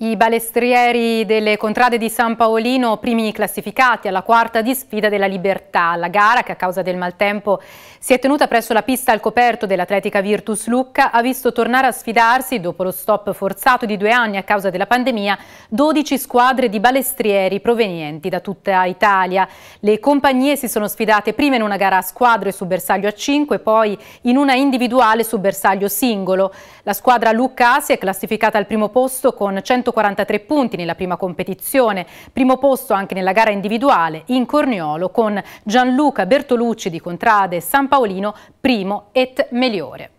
I balestrieri delle contrade di San Paolino, primi classificati alla quarta di sfida della Libertà, la gara che a causa del maltempo si è tenuta presso la pista al coperto dell'Atletica Virtus Lucca, ha visto tornare a sfidarsi, dopo lo stop forzato di due anni a causa della pandemia, 12 squadre di balestrieri provenienti da tutta Italia. Le compagnie si sono sfidate prima in una gara a squadre su bersaglio a 5, poi in una individuale su bersaglio singolo. La squadra Lucca si è classificata al primo posto con 100 ottenuto punti nella prima competizione, primo posto anche nella gara individuale in Corniolo con Gianluca Bertolucci di Contrade San Paolino, primo et migliore.